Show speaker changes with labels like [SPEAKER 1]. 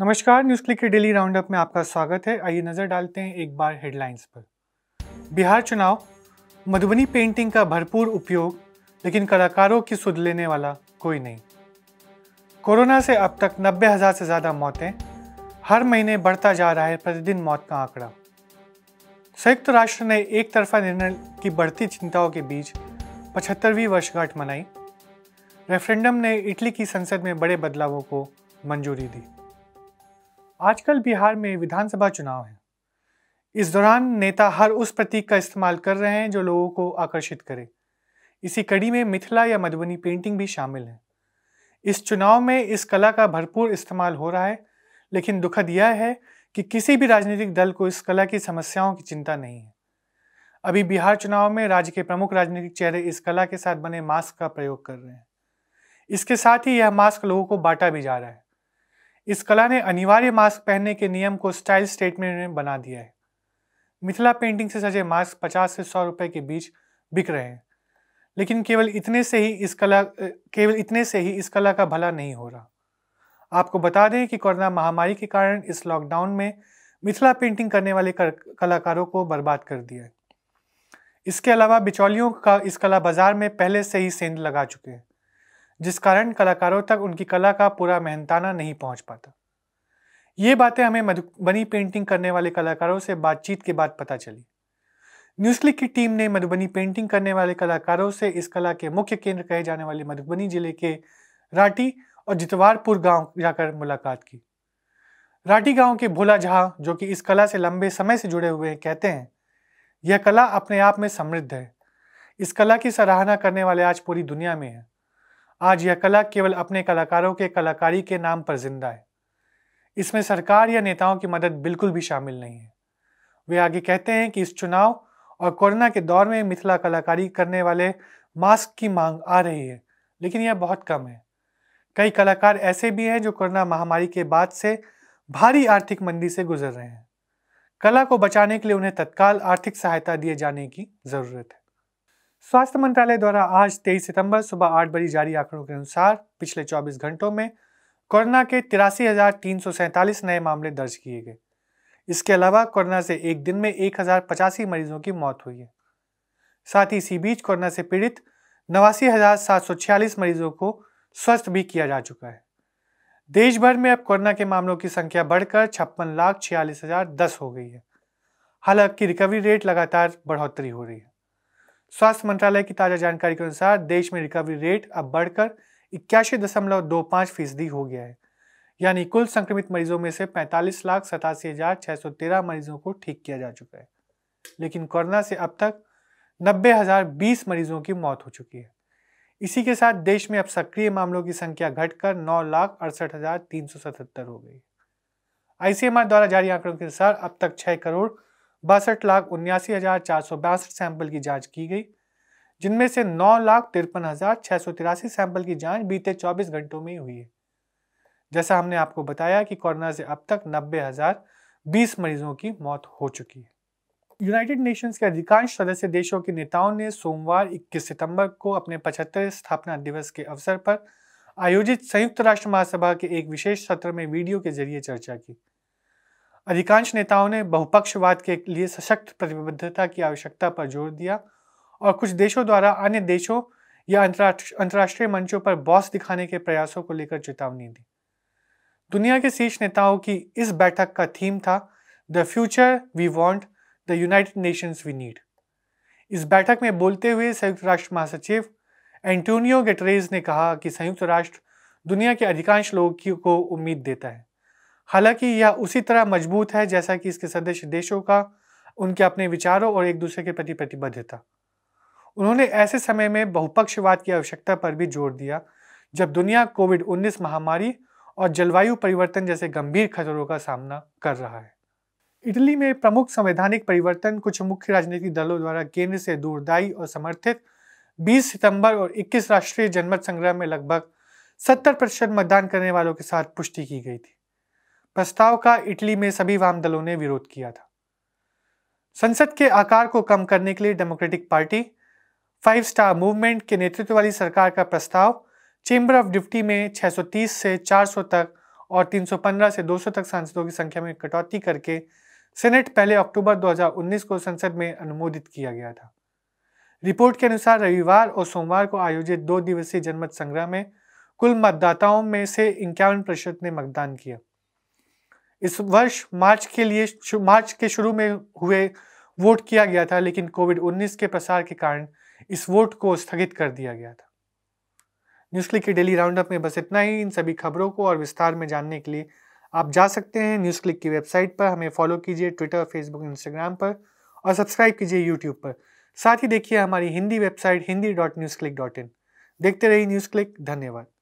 [SPEAKER 1] नमस्कार news click के daily roundup में आपका स्वागत है आइए नजर डालते हैं एक बार हेडलाइंस पर बिहार चुनाव मधुबनी पेंटिंग का भरपूर उपयोग लेकिन कलाकारों की सुध लेने वाला कोई नहीं कोरोना से अब तक नब्बे हजार से ज्यादा मौतें हर महीने बढ़ता जा रहा है प्रतिदिन मौत का आंकड़ा संयुक्त राष्ट्र ने एक तरफा निर्णय की बढ़ती चिंताओं के बीच पचहत्तरवीं वर्षगांठ मनाई रेफरेंडम ने इटली की संसद में बड़े बदलावों को मंजूरी दी आजकल बिहार में विधानसभा चुनाव है इस दौरान नेता हर उस प्रतीक का इस्तेमाल कर रहे हैं जो लोगों को आकर्षित करे इसी कड़ी में मिथिला या मधुबनी पेंटिंग भी शामिल है इस चुनाव में इस कला का भरपूर इस्तेमाल हो रहा है लेकिन दुखद यह है कि किसी भी राजनीतिक दल को इस कला की समस्याओं की चिंता नहीं है अभी बिहार चुनाव में राज्य के प्रमुख राजनीतिक चेहरे इस कला के साथ बने मास्क का प्रयोग कर रहे हैं इसके साथ ही यह मास्क लोगों को बांटा भी जा रहा है इस कला ने अनिवार्य मास्क पहनने के नियम को स्टाइल स्टेटमेंट में बना दिया है मिथिला पेंटिंग से सजे मास्क पचास से सौ रुपए के बीच बिक रहे हैं लेकिन केवल इतने से ही इस कला केवल इतने से ही इस कला का भला नहीं हो रहा आपको बता दें कि कोरोना महामारी के कारण इस लॉकडाउन में मिथिला पेंटिंग करने वाले कर, कलाकारों को बर्बाद कर दिया है इसके अलावा बिचौलियों का इस कला बाजार में पहले से ही सेंध लगा चुके हैं जिस कारण कलाकारों तक उनकी कला का पूरा मेहनताना नहीं पहुंच पाता ये बातें हमें मधुबनी पेंटिंग करने वाले कलाकारों से बातचीत के बाद पता चली न्यूस्लिक की टीम ने मधुबनी पेंटिंग करने वाले कलाकारों से इस कला के मुख्य केंद्र कहे जाने वाले मधुबनी जिले के राटी और जितवारपुर गांव जाकर मुलाकात की राटी गांव के भोला झा जो कि इस कला से लंबे समय से जुड़े हुए हैं कहते हैं यह कला अपने आप में समृद्ध है इस कला की सराहना करने वाले आज पूरी दुनिया में है आज यह कला केवल अपने कलाकारों के कलाकारी के नाम पर जिंदा है इसमें सरकार या नेताओं की मदद बिल्कुल भी शामिल नहीं है वे आगे कहते हैं कि इस चुनाव और कोरोना के दौर में मिथिला कलाकारी करने वाले मास्क की मांग आ रही है लेकिन यह बहुत कम है कई कलाकार ऐसे भी हैं जो कोरोना महामारी के बाद से भारी आर्थिक मंदी से गुजर रहे हैं कला को बचाने के लिए उन्हें तत्काल आर्थिक सहायता दिए जाने की ज़रूरत है स्वास्थ्य मंत्रालय द्वारा आज 23 सितंबर सुबह आठ बजे जारी आंकड़ों के अनुसार पिछले 24 घंटों में कोरोना के तिरासी नए मामले दर्ज किए गए इसके अलावा कोरोना से एक दिन में एक मरीजों की मौत हुई है साथ ही इसी बीच कोरोना से पीड़ित नवासी मरीजों को स्वस्थ भी किया जा चुका है देश भर में अब कोरोना के मामलों की संख्या बढ़कर छप्पन लाख छियालीस हजार दस हो गई है हालांकि रिकवरी रेट लगातार बढ़ोतरी हो रही है स्वास्थ्य मंत्रालय की ताज़ा जानकारी के अनुसार देश में रिकवरी रेट अब बढ़कर इक्यासी दशमलव दो पाँच फीसदी हो गया है यानी कुल संक्रमित मरीजों में से पैंतालीस लाख सतासी हजार छः सौ तेरह मरीजों को ठीक किया जा चुका है लेकिन कोरोना से अब तक नब्बे हजार बीस मरीजों की मौत हो चुकी है इसी के साथ देश में अब सक्रिय मामलों की संख्या घटकर नौ लाख अड़सठ हजार तीन सौ सतहत्तर हो गई आईसीएमआर द्वारा जारी आंकड़ों के अनुसार अब तक छः करोड़ बासठ लाख उन्यासी हजार चार सौ बासठ सैंपल की जांच की गई जिनमें से नौ लाख तिरपन हजार छह सौ तिरासी सैंपल की जांच बीते चौबीस घंटों में हुई है जैसा हमने आपको बताया कि कोरोना से अब तक नब्बे हजार बीस मरीजों की मौत हो चुकी है यूनाइटेड नेशंस के अधिकांश सदस्य देशों के नेताओं ने सोमवार 21 सितंबर को अपने पचहत्तर स्थापना दिवस के अवसर पर आयोजित संयुक्त राष्ट्र महासभा के एक विशेष सत्र में वीडियो के जरिए चर्चा की अधिकांश नेताओं ने बहुपक्षवाद के लिए सशक्त प्रतिबद्धता की आवश्यकता पर जोर दिया और कुछ देशों द्वारा अन्य देशों या अंतर्राष्ट्रीय मंचों पर बॉस दिखाने के प्रयासों को लेकर चेतावनी दी दुनिया के शीर्ष नेताओं की इस बैठक का थीम था the future we want the United Nations we need इस बैठक में बोलते हुए संयुक्त राष्ट्र महासचिव एंटोनियो गेटरेज ने कहा कि संयुक्त राष्ट्र दुनिया के अधिकांश लोगों को उम्मीद देता है हालांकि यह उसी तरह मजबूत है जैसा कि इसके सदस्य देशों का उनके अपने विचारों और एक दूसरे के प्रति प्रतिबद्धता उन्होंने ऐसे समय में बहुपक्षवाद की आवश्यकता पर भी जोर दिया जब दुनिया कोविड 19 महामारी और जलवायु परिवर्तन जैसे गंभीर खतरों का सामना कर रहा है इटली में प्रमुख संवैधानिक परिवर्तन कुछ मुख्य राजनीतिक दलों द्वारा केंद्र से दूरदायी और समर्थित 20 सितंबर और 21 राष्ट्रीय जनमत संग्रह में लगभग 70 प्रतिशत मतदान करने वालों के साथ पुष्टि की गई थी प्रस्ताव का इटली में सभी वाम दलों ने विरोध किया था संसद के आकार को कम करने के लिए democratic party five star movement के नेतृत्व वाली सरकार का प्रस्ताव चेंबर ऑफ डिप्टी में 630 से 400 तक और 315 से 200 तक सांसदों की संख्या में कटौती करके सेनेट पहले अक्टूबर 2019 को संसद में अनुमोदित किया गया था रिपोर्ट के अनुसार रविवार और सोमवार को आयोजित दो दिवसीय जनमत संग्रह में कुल मतदाताओं में से इक्यावन प्रतिशत ने मतदान किया इस वर्ष मार्च के लिए मार्च के शुरू में हुए वोट किया गया था लेकिन कोविड 19 के प्रसार के कारण इस वोट को स्थगित कर दिया गया था न्यूज क्लिक के डेली राउंड अप में बस इतना ही इन सभी खबरों को और विस्तार में जानने के लिए आप जा सकते हैं न्यूज क्लिक की वेबसाइट पर हमें फॉलो कीजिए ट्विटर फेसबुक इंस्टाग्राम पर और सब्सक्राइब कीजिए यूट्यूब पर साथ ही देखिए हमारी Hindi website Hindi dot news click dot in देखते रहिए न्यूज़ क्लिक धन्यवाद